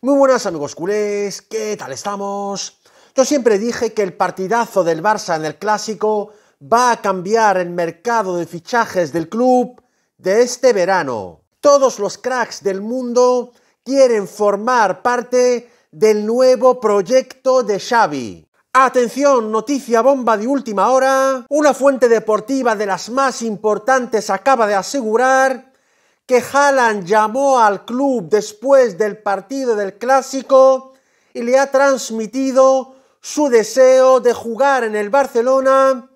Muy buenas amigos culés, ¿qué tal estamos? Yo siempre dije que el partidazo del Barça en el clásico va a cambiar el mercado de fichajes del club de este verano. Todos los cracks del mundo quieren formar parte del nuevo proyecto de Xavi. Atención, noticia bomba de última hora. Una fuente deportiva de las más importantes acaba de asegurar que Haaland llamó al club después del partido del clásico y le ha transmitido su deseo de jugar en el Barcelona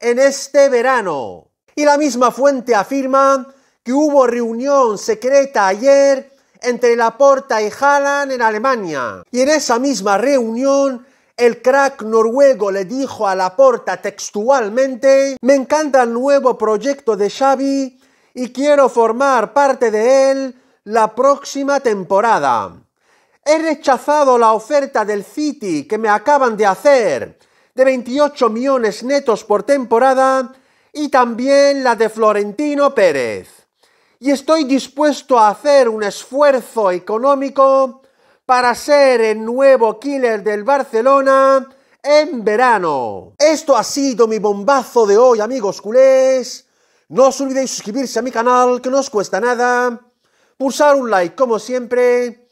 en este verano. Y la misma fuente afirma que hubo reunión secreta ayer entre Laporta y Haaland en Alemania. Y en esa misma reunión, el crack noruego le dijo a Laporta textualmente, me encanta el nuevo proyecto de Xavi y quiero formar parte de él la próxima temporada. He rechazado la oferta del City que me acaban de hacer de 28 millones netos por temporada y también la de Florentino Pérez. Y estoy dispuesto a hacer un esfuerzo económico para ser el nuevo killer del Barcelona en verano. Esto ha sido mi bombazo de hoy, amigos culés. No os olvidéis suscribirse a mi canal, que no os cuesta nada, pulsar un like como siempre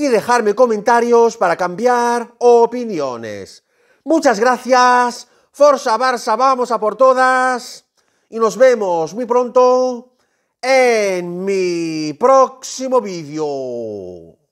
y dejarme comentarios para cambiar opiniones. Muchas gracias, Forza Barça, vamos a por todas y nos vemos muy pronto en mi próximo vídeo.